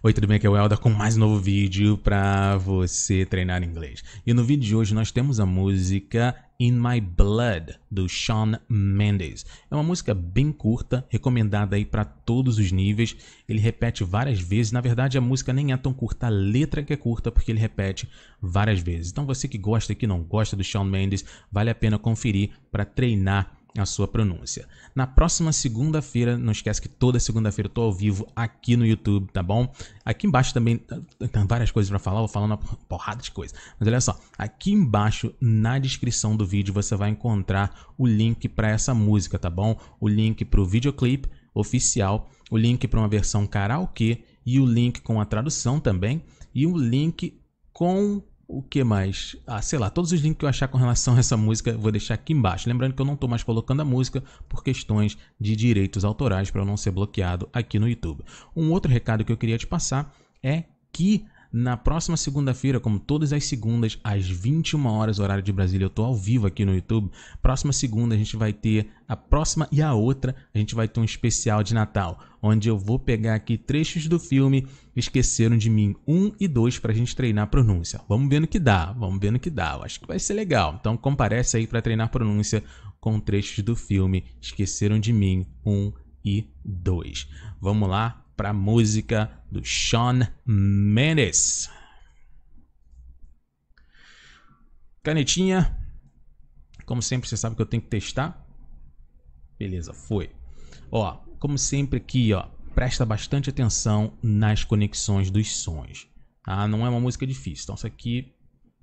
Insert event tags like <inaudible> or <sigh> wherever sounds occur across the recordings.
Oi, tudo bem? Aqui é o Elda com mais um novo vídeo para você treinar inglês. E no vídeo de hoje nós temos a música In My Blood, do Shawn Mendes. É uma música bem curta, recomendada aí para todos os níveis. Ele repete várias vezes. Na verdade, a música nem é tão curta, a letra que é curta, porque ele repete várias vezes. Então você que gosta e que não gosta do Shawn Mendes, vale a pena conferir para treinar a sua pronúncia. Na próxima segunda-feira, não esquece que toda segunda-feira eu tô ao vivo aqui no YouTube, tá bom? Aqui embaixo também tem várias coisas para falar, vou falando uma porrada de coisa. Mas olha só, aqui embaixo na descrição do vídeo você vai encontrar o link para essa música, tá bom? O link para o videoclipe oficial, o link para uma versão karaokê e o link com a tradução também e o link com o que mais? Ah, sei lá, todos os links que eu achar com relação a essa música vou deixar aqui embaixo. Lembrando que eu não estou mais colocando a música por questões de direitos autorais para não ser bloqueado aqui no YouTube. Um outro recado que eu queria te passar é que na próxima segunda-feira, como todas as segundas, às 21 horas, horário de Brasília, eu estou ao vivo aqui no YouTube. Próxima segunda a gente vai ter a próxima e a outra, a gente vai ter um especial de Natal onde eu vou pegar aqui trechos do filme Esqueceram de Mim 1 e 2 para a gente treinar a pronúncia. Vamos ver no que dá, vamos ver no que dá. Eu acho que vai ser legal. Então comparece aí para treinar a pronúncia com trechos do filme Esqueceram de Mim 1 e 2. Vamos lá para a música do Sean Mendes. Canetinha. Como sempre, você sabe que eu tenho que testar. Beleza, foi. Ó, como sempre aqui, ó, presta bastante atenção nas conexões dos sons. Tá? Não é uma música difícil, então isso aqui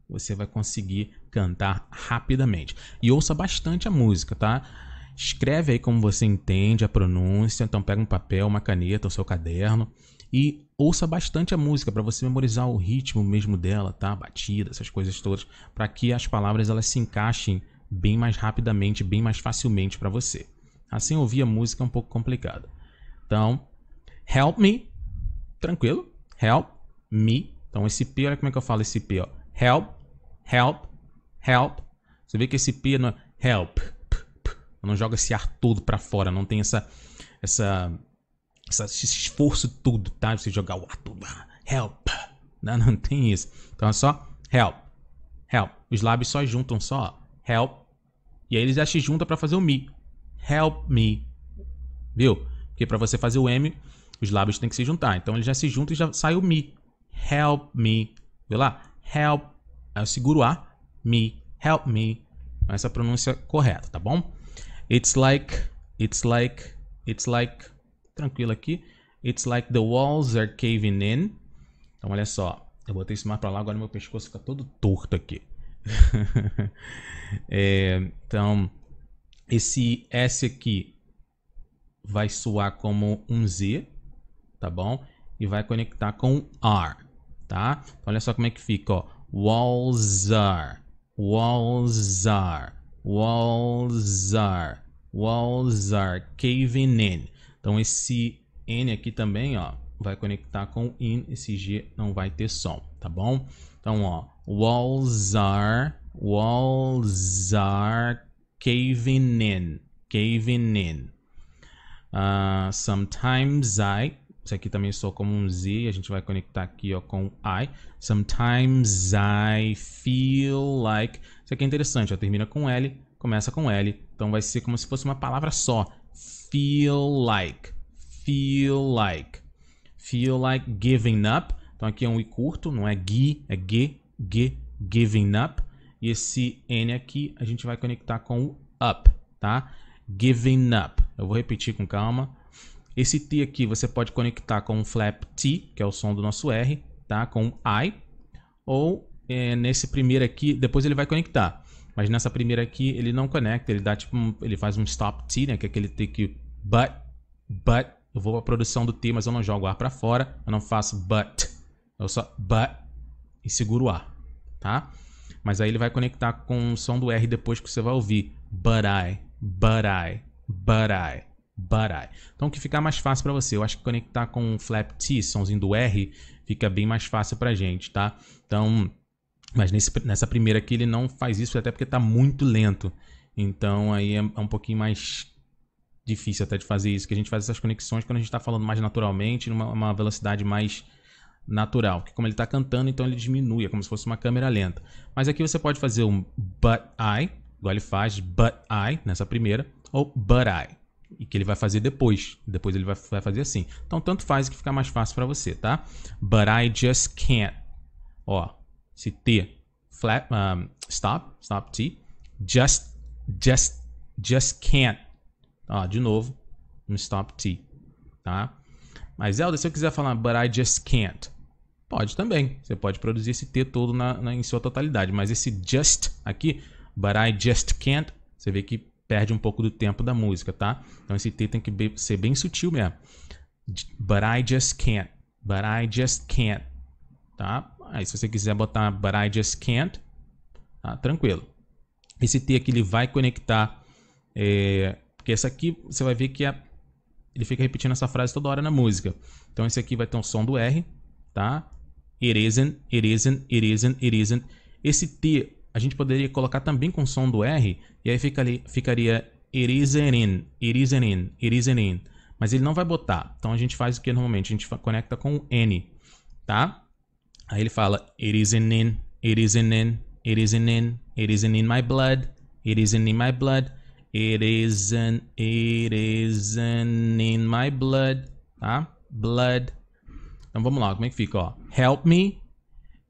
você vai conseguir cantar rapidamente. E ouça bastante a música, tá? Escreve aí como você entende a pronúncia, então pega um papel, uma caneta, o seu caderno e ouça bastante a música para você memorizar o ritmo mesmo dela, tá? A batida, essas coisas todas, para que as palavras elas se encaixem bem mais rapidamente, bem mais facilmente para você. Assim ouvir a música é um pouco complicado. Então, help me, tranquilo. Help me. Então esse P, olha como é que eu falo esse P, ó. Help, help, help. Você vê que esse P não é help. P, p. Não joga esse ar todo para fora, não tem essa essa esse esforço todo, tá? Você jogar o ar todo. Ah, help. Não, não tem isso. Então é só help. Help. Os lábios só juntam só help. E aí eles já se juntam para fazer o mi help me. Viu? Porque para você fazer o M, os lábios têm que se juntar. Então ele já se junta e já sai o me. Help me. Viu lá? Help. Aí eu seguro A. Me. Help me. Essa é a pronúncia correta, tá bom? It's like, it's like, it's like. Tranquilo aqui. It's like the walls are caving in. Então olha só. Eu botei esse mar pra lá, agora meu pescoço fica todo torto aqui. <laughs> é, então, esse S aqui vai soar como um Z, tá bom? E vai conectar com R, tá? Então, olha só como é que fica, ó. walls are, walls are caving in. Então, esse N aqui também, ó, vai conectar com in, esse G não vai ter som, tá bom? Então, ó, walls are, walls are caving in. Caving in. Uh, ah, sometimes I. Isso aqui também só como um Z. A gente vai conectar aqui ó, com I. Sometimes I feel like. Isso aqui é interessante. Ó, termina com L, começa com L. Então vai ser como se fosse uma palavra só. Feel like. Feel like. Feel like giving up. Então aqui é um I curto, não é gi, é g, g, giving up. E esse N aqui a gente vai conectar com o up, tá? Giving up. Eu vou repetir com calma. Esse T aqui você pode conectar com o flap T, que é o som do nosso R, tá? Com I. Ou é, nesse primeiro aqui, depois ele vai conectar. Mas nessa primeira aqui ele não conecta, ele dá tipo, um, ele faz um stop T, né? Que é aquele T que but, but. Eu vou a produção do T, mas eu não jogo o ar para fora. Eu não faço but. Eu só but e seguro o ar, tá? Mas aí ele vai conectar com o som do R depois que você vai ouvir. But I, but I, but I, but I. Então, o que ficar mais fácil para você? Eu acho que conectar com o flap T, somzinho do R, fica bem mais fácil pra gente, tá? Então, mas nesse, nessa primeira aqui ele não faz isso, até porque está muito lento. Então, aí é, é um pouquinho mais difícil até de fazer isso, que a gente faz essas conexões quando a gente está falando mais naturalmente, numa velocidade mais natural, que como ele está cantando, então ele diminui, é como se fosse uma câmera lenta. Mas aqui você pode fazer um but I, igual ele faz but I nessa primeira, ou but I, e que ele vai fazer depois. Depois ele vai, vai fazer assim. Então tanto faz que fica mais fácil para você, tá? But I just can't. Ó, se T flat um, stop, stop T, just just just can't. Ó, de novo, um stop T, tá? Mas Elda, se eu quiser falar but I just can't, Pode também. Você pode produzir esse T todo na, na, em sua totalidade. Mas esse just aqui, but I just can't, você vê que perde um pouco do tempo da música, tá? Então esse T tem que be, ser bem sutil mesmo. But I just can't. But I just can't. Tá? Aí se você quiser botar but I just can't, tá? Tranquilo. Esse T aqui ele vai conectar. É, porque essa aqui você vai ver que é, ele fica repetindo essa frase toda hora na música. Então esse aqui vai ter um som do R, tá? It isn't, it isn't, it isn't, it isn't. Esse T a gente poderia colocar também com som do R, e aí fica ali, ficaria it isn't in, it isn't in, it isn't in. Mas ele não vai botar. Então a gente faz o que normalmente? A gente conecta com o N, tá? Aí ele fala it isn't in, it isn't in, it isn't in, it isn't in my blood, it isn't in my blood, it isn't, it isn't in my blood, tá? Blood. Então vamos lá, como é que fica? Ó? Help me.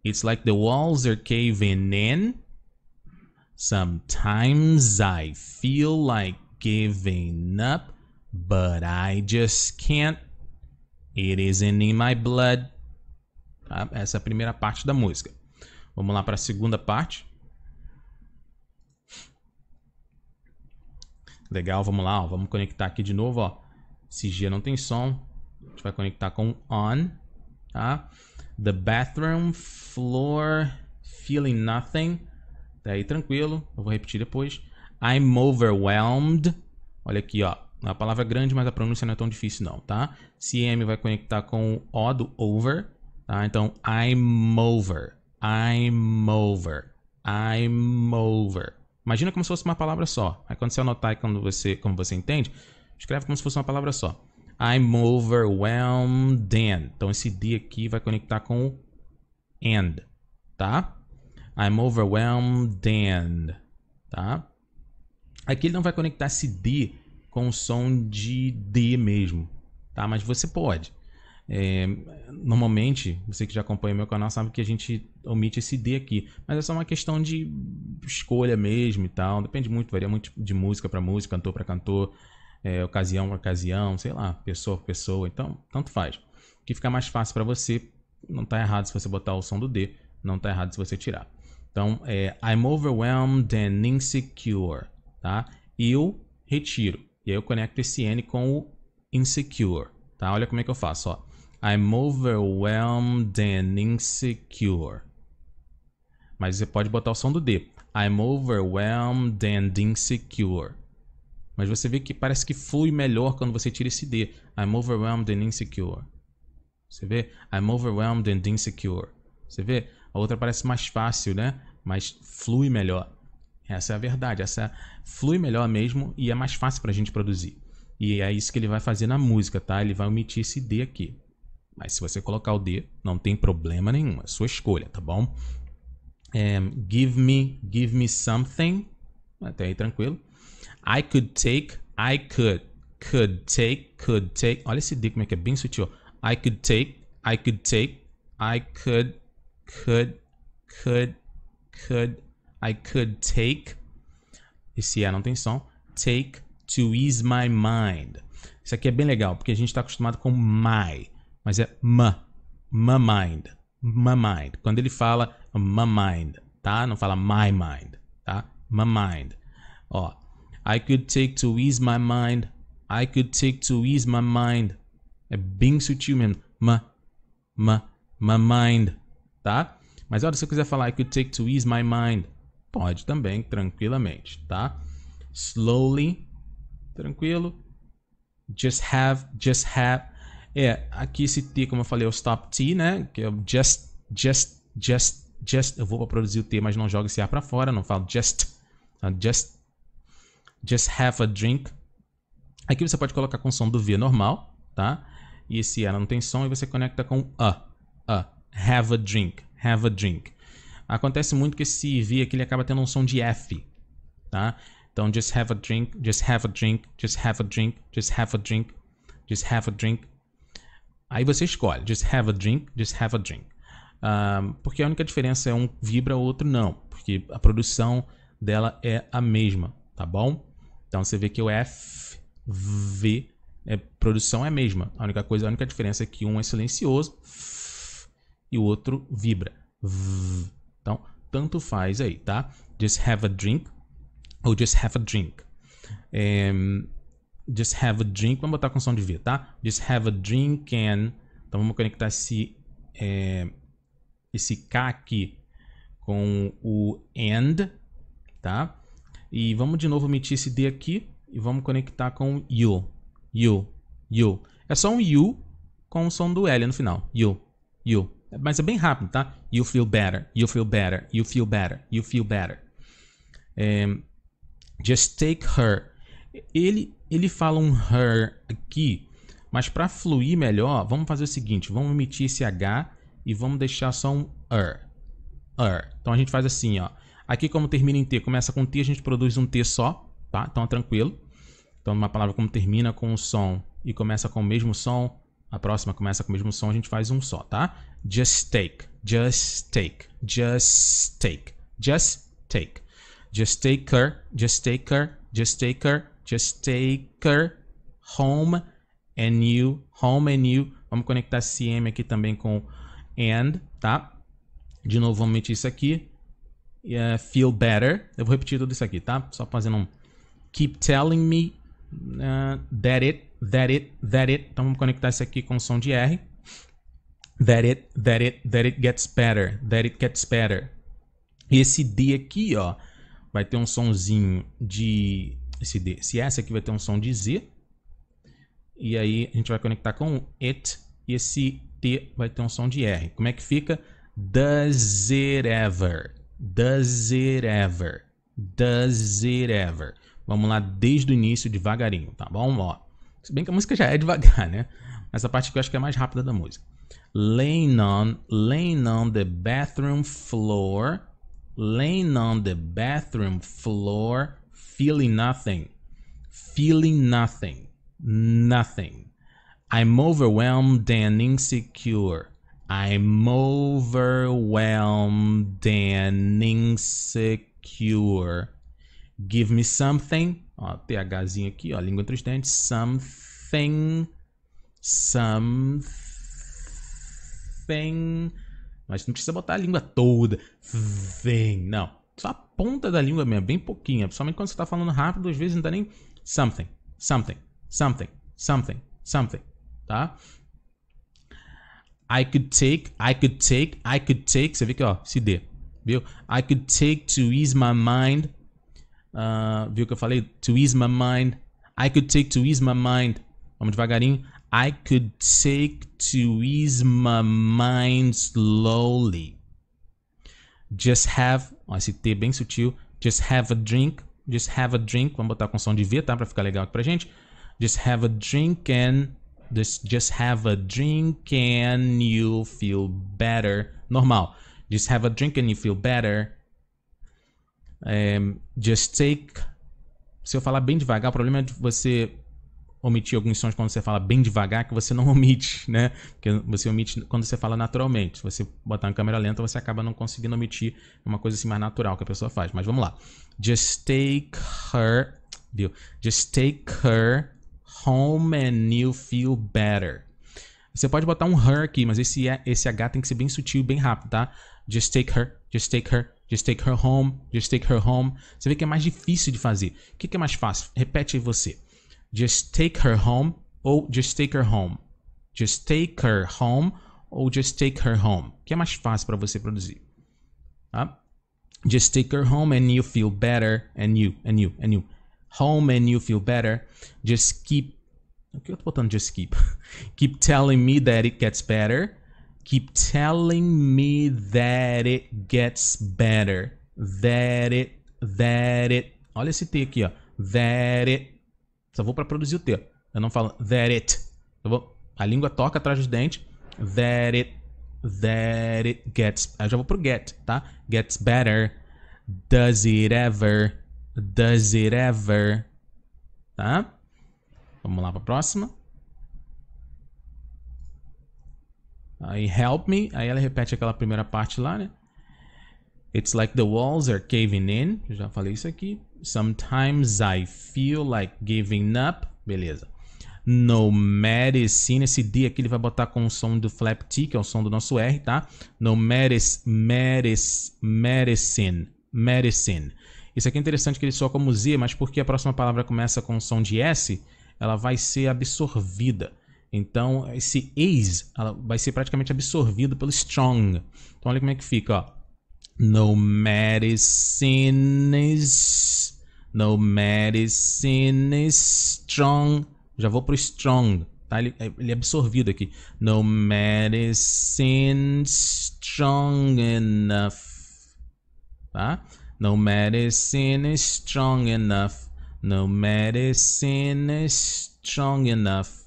It's like the walls are caving in. Sometimes I feel like giving up, but I just can't. It isn't in my blood. Tá? Essa é a primeira parte da música. Vamos lá para a segunda parte. Legal, vamos lá, ó. vamos conectar aqui de novo, ó. Esse G não tem som. A gente vai conectar com on tá? The bathroom floor feeling nothing. Daí tá tranquilo, eu vou repetir depois. I'm overwhelmed. Olha aqui, ó. a uma palavra é grande, mas a pronúncia não é tão difícil não, tá? CM vai conectar com o O do over, tá? Então, I'm over, I'm over, I'm over. Imagina como se fosse uma palavra só. Aí quando você anotar e quando você, como você entende, escreve como se fosse uma palavra só. I'm overwhelmed Então esse D aqui vai conectar com o and, tá? I'm overwhelmed and, tá? Aqui ele não vai conectar esse D com o som de D mesmo, tá? Mas você pode. É, normalmente, você que já acompanha meu canal sabe que a gente omite esse D aqui, mas é só uma questão de escolha mesmo e tal. Depende muito, varia muito de música para música, cantor para cantor, é, ocasião por ocasião, sei lá, pessoa por pessoa, então tanto faz. O que fica mais fácil para você, não está errado se você botar o som do D, não está errado se você tirar. Então é I'm overwhelmed and insecure, tá? Eu retiro. E aí eu conecto esse N com o insecure, tá? Olha como é que eu faço, ó. I'm overwhelmed and insecure. Mas você pode botar o som do D. I'm overwhelmed and insecure. Mas você vê que parece que flui melhor quando você tira esse D. I'm overwhelmed and insecure. Você vê? I'm overwhelmed and insecure. Você vê? A outra parece mais fácil, né? Mas flui melhor. Essa é a verdade. Essa flui melhor mesmo e é mais fácil para a gente produzir. E é isso que ele vai fazer na música, tá? Ele vai omitir esse D aqui. Mas se você colocar o D, não tem problema nenhum. É sua escolha, tá bom? É, give me, give me something. Até aí tranquilo. I could take, I could, could take, could take. Olha esse D como é que é bem sutil. I could take, I could take, I could, could, could, could, I could take. Esse A não tem som. Take to ease my mind. Isso aqui é bem legal, porque a gente está acostumado com my, mas é ma, ma mind, ma mind. Quando ele fala ma mind, tá? Não fala my mind, tá? Ma mind. Ó, I could take to ease my mind. I could take to ease my mind. É bem sutil mesmo. Ma, ma, my mind. Tá? Mas olha, se eu quiser falar I could take to ease my mind, pode também, tranquilamente, tá? Slowly, tranquilo. Just have, just have. É, aqui esse T, como eu falei, é o stop T, né? Que é o just, just, just, just. Eu vou para produzir o T, mas não joga esse ar para fora, não falo just. Just Just Have a Drink. Aqui você pode colocar com som do V normal, tá? E esse A não tem som e você conecta com A. A. Have a drink. Have a drink. Acontece muito que esse V aqui ele acaba tendo um som de F, tá? Então, just have a drink, just have a drink, just have a drink, just have a drink, just have a drink. Aí você escolhe, just have a drink, just have a drink. Um, ah, porque a única diferença é um vibra, o outro não. Porque a produção dela é a mesma, tá bom? Então você vê que o F, V, é, produção é a mesma. A única coisa, a única diferença é que um é silencioso e o outro vibra. Então, tanto faz aí, tá? Just have a drink ou just have a drink. É, just have a drink, vamos botar com som de V, tá? Just have a drink and. Então vamos conectar esse, é, esse K aqui com o and, tá? E vamos de novo emitir esse D aqui e vamos conectar com you, you, you. É só um you com o som do L no final. You, you. Mas é bem rápido, tá? You feel better, you feel better, you feel better, you feel better. É, just take her. Ele, ele fala um her aqui, mas para fluir melhor, vamos fazer o seguinte, vamos emitir esse H e vamos deixar só um er. er. Então a gente faz assim, ó. Aqui, como termina em T, começa com T, a gente produz um T só, tá? Então é tranquilo. Então, uma palavra como termina com um som e começa com o mesmo som, a próxima começa com o mesmo som, a gente faz um só, tá? Just take, just take, just take, just take. Just take her, just take her, just take her, just take her home and you, home and you. Vamos conectar M aqui também com and, tá? De novo, vamos meter isso aqui. Eh, feel better. Eu vou repetir tudo isso aqui, tá? Só fazendo um keep telling me uh, that it, that it, that it. Então vamos conectar isso aqui com o som de R. That it, that it, that it gets better, that it gets better. E esse D aqui, ó, vai ter um sonzinho de esse D. Esse S aqui vai ter um som de Z. E aí a gente vai conectar com o it e esse T vai ter um som de R. Como é que fica? Does it ever? Does it ever? Does it ever? Vamos lá desde o início, devagarinho, tá bom? Ó, se bem que a música já é devagar, né? Mas a parte que eu acho que é mais rápida da música. Laying on, laying on the bathroom floor, laying on the bathroom floor, feeling nothing, feeling nothing, nothing. I'm overwhelmed and insecure. I'm overwhelmed and insecure. Give me something. Ó, THzinho aqui, ó, língua entre os dentes. Something. Something. Mas não precisa botar a língua toda. Thing. Não. Só a ponta da língua mesmo, bem pouquinha. Principalmente quando você está falando rápido, às vezes não dá nem something, something, something, something, something. Tá? I could take, I could take, I could take. Você vê que, ó, se dê. Viu? I could take to ease my mind. Uh, viu que eu falei? To ease my mind. I could take to ease my mind. Vamos devagarinho. I could take to ease my mind slowly. Just have. Ó, esse T bem sutil. Just have a drink. Just have a drink. Vamos botar com som de V, tá? Pra ficar legal aqui pra gente. Just have a drink and Just, just have a drink and you feel better. Normal. Just have a drink and you feel better. Um, just take. Se eu falar bem devagar, o problema é de você omitir alguns sons quando você fala bem devagar, que você não <laughs> omite, né? Porque você omite quando você fala naturalmente. Se você botar em câmera lenta, você acaba não conseguindo omitir uma coisa assim mais natural que a pessoa faz. Mas vamos lá. Just take her. Viu? Just take her Home and you feel better. Você pode botar um her aqui, mas esse, é, esse H tem que ser bem sutil bem rápido, tá? Just take her, just take her, just take her home, just take her home. Você vê que é mais difícil de fazer. O que, que é mais fácil? Repete aí você. Just take her home ou just take her home. Just take her home ou just take her home. O que é mais fácil para você produzir? Tá? Just take her home and you feel better. And you, and you, and you home and you feel better. Just keep. O que eu tô botando just keep? <laughs> Keep telling me that it gets better. Keep telling me that it gets better. That it, that it. Olha esse T aqui, ó. That it. Só vou para produzir o T. Eu não falo that it. Eu vou, a língua toca atrás dos dentes. That it, that it gets. Eu já vou pro get, tá? Gets better. Does it ever? Does it ever? Tá? Vamos lá para a próxima. Aí help me, aí ela repete aquela primeira parte lá, né? It's like the walls are caving in. Eu já falei isso aqui. Sometimes I feel like giving up. Beleza. No medicine, esse D aqui ele vai botar com o som do flap T, que é o som do nosso R, tá? No medicine, medicine, medicine. Isso aqui é interessante que ele soa como Z, mas porque a próxima palavra começa com o som de S, ela vai ser absorvida. Então, esse is vai ser praticamente absorvido pelo strong. Então, olha como é que fica, ó. No medicines, no medicines strong. Já vou pro strong, tá? Ele, é, ele é absorvido aqui. No medicine strong enough, tá? No medicine is strong enough. No medicine is strong enough.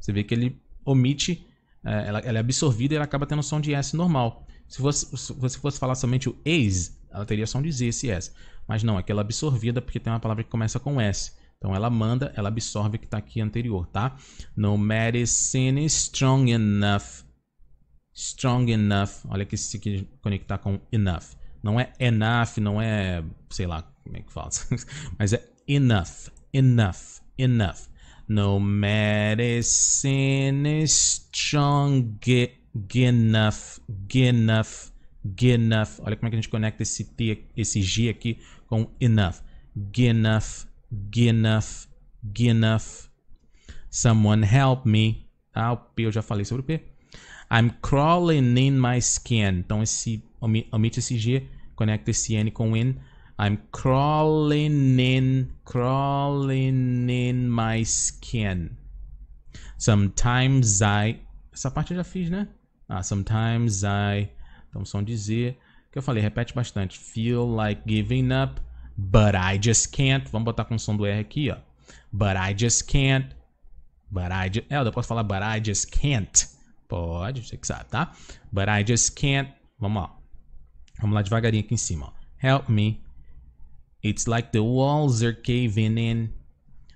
Você vê que ele omite, é, ela, ela é absorvida e ela acaba tendo som de S normal. Se você fosse falar somente o is, ela teria som de Z, esse S. Mas não, aquela é absorvida porque tem uma palavra que começa com S. Então ela manda, ela absorve o que está aqui anterior, tá? No medicine is strong enough. Strong enough. Olha que se conectar com enough. Não é enough, não é, sei lá como é que fala, <laughs> mas é enough, enough, enough. No medicine is strong enough, enough, enough. Olha como é que a gente conecta esse, T, esse G aqui com enough. Enough, enough, enough. Someone help me. Ah, o P eu já falei sobre o P. I'm crawling in my skin. Então esse omite esse G, conecta esse N com in. I'm crawling in, crawling in my skin. Sometimes I. Essa parte eu já fiz, né? Ah, sometimes I. Então, som de Z. Que eu falei, repete bastante. Feel like giving up, but I just can't. Vamos botar com o som do R aqui, ó. But I just can't. But I just. É, eu posso falar, but I just can't. Pode, você que sabe, tá? But I just can't. Vamos lá. Vamos lá devagarinho aqui em cima. Ó. Help me. It's like the walls are caving in.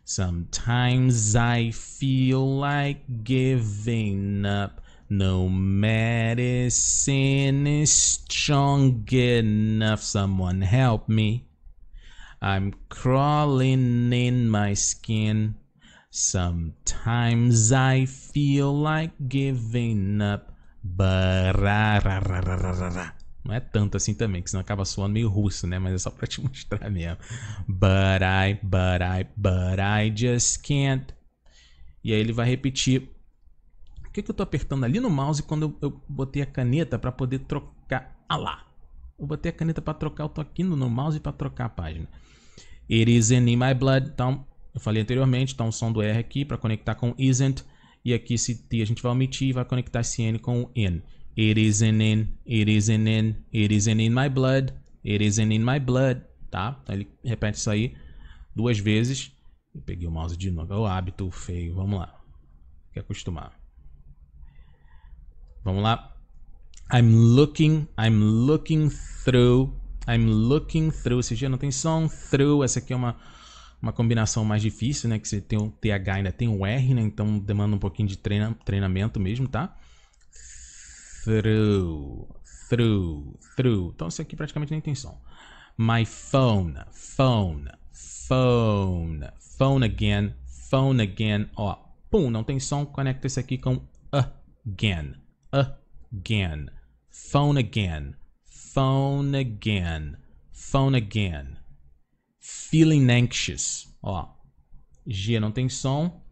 Sometimes I feel like giving up. No medicine is strong enough. Someone help me. I'm crawling in my skin. Sometimes I feel like giving up, but não é tanto assim também, que senão acaba soando meio russo, né? Mas é só pra te <laughs> mostrar mesmo. But I, but I, but I just can't. E aí ele vai repetir. O que, que eu tô apertando ali no mouse quando eu, eu botei a caneta para poder trocar? Ah lá! Eu botei a caneta para trocar, eu tô aqui no, no mouse para trocar a página. It is in my blood. Então, eu falei anteriormente, então tá o som do R aqui para conectar com isn't, e aqui esse T a gente vai omitir e vai conectar esse N com o N. It isn't in, it isn't in, it isn't in my blood, it isn't in my blood, tá? Então ele repete isso aí duas vezes. Eu peguei o mouse de novo, é o hábito feio, vamos lá. que acostumar. Vamos lá. I'm looking, I'm looking through, I'm looking through. Esse já não tem som, through, essa aqui é uma uma combinação mais difícil, né? Que você tem o TH ainda tem o R, né? Então demanda um pouquinho de treina, treinamento mesmo, tá? Through, through, through. Então isso aqui praticamente nem tem som. My phone, phone, phone, phone again, phone again. Ó, pum, não tem som. Conecta isso aqui com again, again, phone again, phone again, phone again. Feeling anxious. Ó, G não tem som.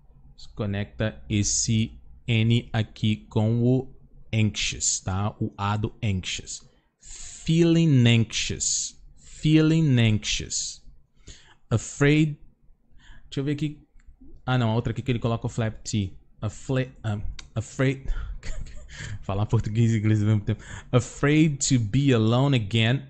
Conecta esse N aqui com o anxious, tá? O A do anxious. Feeling anxious. Feeling anxious. Afraid. Deixa eu ver aqui. Ah, não, a outra aqui que ele coloca o flap T. Afla ah, afraid. <laughs> Falar português e inglês ao mesmo tempo. Afraid to be alone again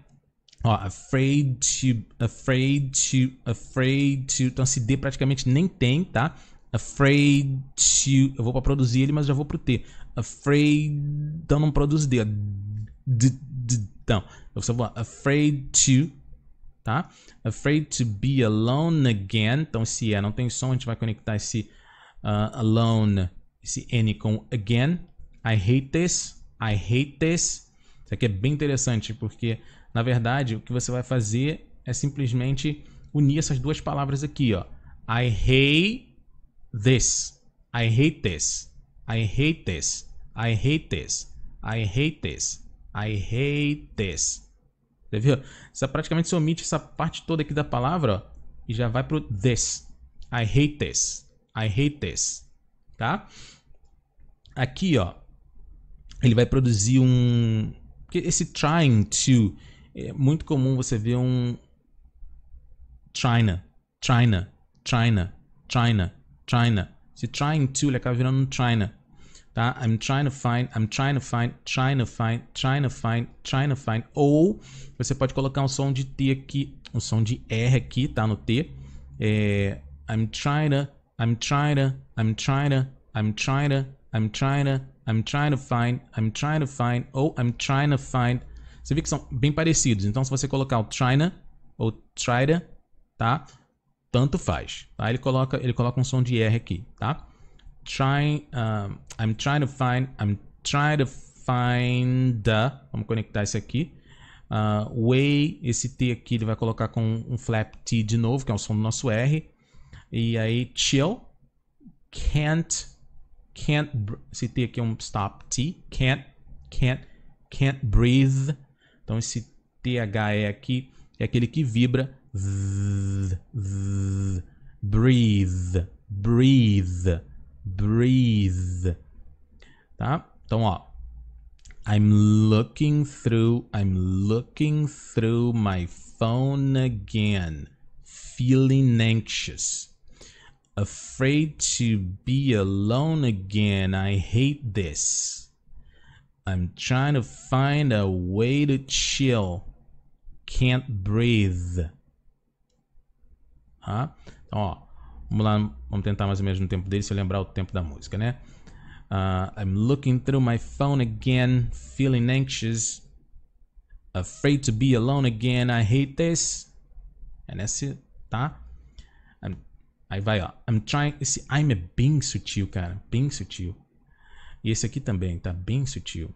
Ó, afraid to, afraid to, afraid to. Então, esse D praticamente nem tem, tá? Afraid to. Eu vou para produzir ele, mas já vou pro T. Afraid. Então não produz D. D, d então, eu só vou. Afraid to. Tá? Afraid to be alone again. Então, esse E é, não tem som, a gente vai conectar esse uh, alone, esse N com again. I hate this. I hate this. Isso aqui é bem interessante porque na verdade, o que você vai fazer é simplesmente unir essas duas palavras aqui, ó. I hate this. I hate this. I hate this. I hate this. I hate this. I hate this. Você viu? Você praticamente se omite essa parte toda aqui da palavra ó, e já vai pro this. I hate this. I hate this. Tá? Aqui, ó. Ele vai produzir um. Esse trying to é muito comum você ver um China, China, China, China, China. Se trying to, ele acaba virando um China. Tá? I'm trying to find, I'm trying to find, trying to find, trying to find, trying to find. Ou você pode colocar um som de T aqui, um som de R aqui, tá? No T. É, I'm trying to, I'm trying to, I'm trying to, I'm trying to, I'm trying to, I'm trying to find, I'm trying to find, Oh, I'm trying to find, você vê que são bem parecidos. Então, se você colocar o China ou Trida, tá? Tanto faz, tá? Ele coloca, ele coloca um som de R aqui, tá? Trying, um, I'm trying to find, I'm trying to find the, vamos conectar isso aqui. Uh, way, esse T aqui ele vai colocar com um flap T de novo, que é o som do nosso R. E aí, chill, can't, can't, esse T aqui é um stop T, can't, can't, can't breathe, então esse THE aqui é aquele que vibra. breathe, breathe, breathe. Tá? Então, ó. I'm looking through, I'm looking through my phone again, feeling anxious. Afraid to be alone again, I hate this. I'm trying to find a way to chill. Can't breathe. Então, ó, vamos lá, vamos tentar mais ou menos no tempo dele, se eu lembrar o tempo da música, né? Uh, I'm looking through my phone again, feeling anxious, afraid to be alone again. I hate this. É nesse, tá? I'm, aí vai, ó. I'm trying. Esse I'm é bem sutil, cara. Bem sutil. E esse aqui também tá bem sutil.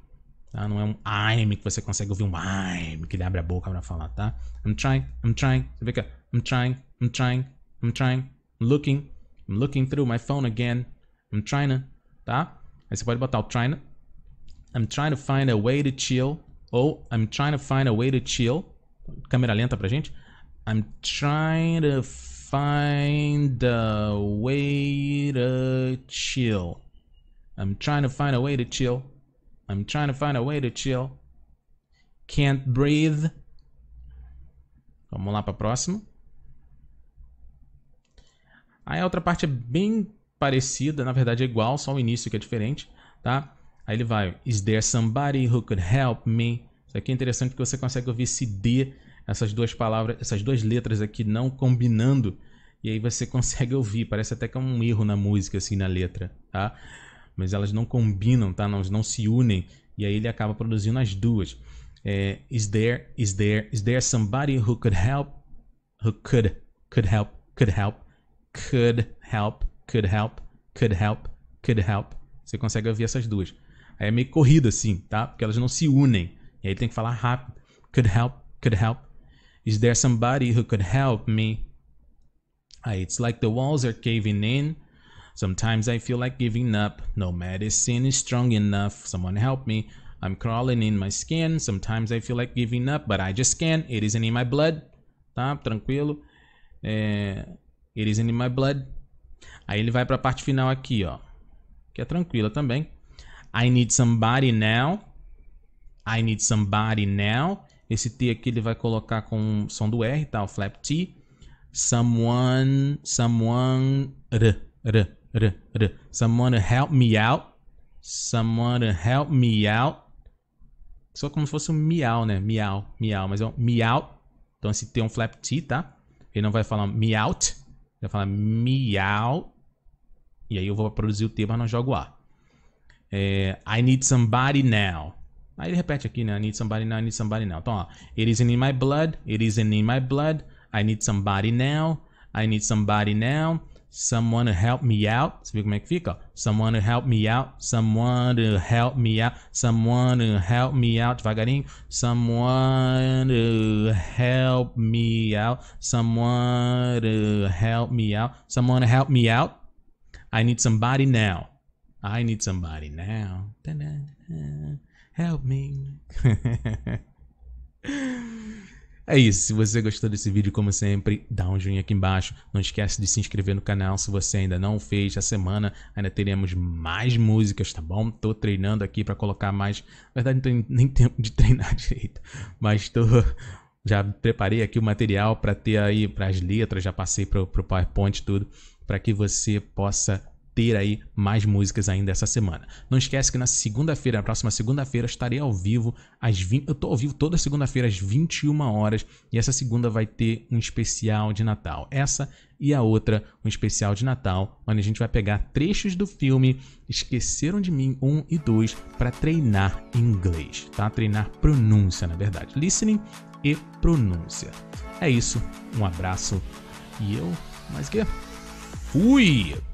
Tá? Não é um I'm que você consegue ouvir um I'm que ele abre a boca para falar, tá? I'm trying, I'm trying. Você vê que é I'm trying, I'm trying, I'm trying, I'm looking, I'm looking through my phone again. I'm trying to, tá? Aí você pode botar o trying to. I'm trying to find a way to chill. Ou I'm trying to find a way to chill. Câmera lenta pra gente. I'm trying to find a way to chill. I'm trying to find a way to chill. I'm trying to find a way to chill. Can't breathe. Vamos lá para próximo. Aí a outra parte é bem parecida, na verdade é igual, só o início que é diferente, tá? Aí ele vai, is there somebody who could help me? Isso aqui é interessante porque você consegue ouvir esse D, essas duas palavras, essas duas letras aqui não combinando, e aí você <laughs> consegue ouvir, parece até que é um erro na música, assim, na letra, tá? mas elas não combinam, tá? Elas não se unem e aí ele acaba produzindo as duas. É, is there, is there, is there somebody who could help, who could, could help, could help, could help, could help, could help, could help. Você consegue ouvir essas duas. Aí é meio corrido assim, tá? Porque elas não se unem. E aí tem que falar rápido. Could help, could help. Is there somebody who could help me? Aí, it's like the walls are caving in. Sometimes I feel like giving up. No medicine is strong enough. Someone help me. I'm crawling in my skin. Sometimes I feel like giving up, but I just can't. It isn't in my blood. Tá? Tranquilo. É... It isn't in my blood. Aí ele vai para a parte final aqui, ó. Que é tranquila também. I need somebody now. I need somebody now. Esse T aqui ele vai colocar com som do R, tá? O flap T. Someone, someone, r, r, Someone to help me out. Someone to help me out. Só como se fosse um miau, né? Miau, miau. Mas é um miau. Então, se tem um flap T, tá? Ele não vai falar miau. Ele vai falar miau. E aí eu vou produzir o T, mas não jogo A. É, I need somebody now. Aí ele repete aqui, né? I need somebody now, I need somebody now. Então, ó. It isn't in my blood. It isn't in my blood. I need somebody now. I need somebody now. someone to help me out. Someone to help me out. Someone to help me out. Someone to help me out. Someone to help me out. Someone to help me out. Someone to help me out. I need somebody now. I need somebody now. Help me. <laughs> É isso, se você gostou desse vídeo, como sempre, dá um joinha aqui embaixo. Não esquece de se inscrever no canal se você ainda não fez. A semana ainda teremos mais músicas, tá bom? Tô treinando aqui para colocar mais... Na verdade, não tenho nem tempo de <laughs> treinar direito, mas tô... Já preparei aqui o material para ter aí, para as letras, já passei para o PowerPoint tudo, para que você possa ter aí mais músicas ainda essa semana. Não esquece que na segunda-feira, na próxima segunda-feira, estarei ao vivo às 20, eu tô ao vivo toda segunda-feira às 21 horas e essa segunda vai ter um especial de Natal. Essa e a outra, um especial de Natal, onde a gente vai pegar trechos do filme Esqueceram de Mim 1 e 2 para treinar inglês, tá? Treinar pronúncia, na verdade. Listening e pronúncia. É isso, um abraço e eu, mais que fui!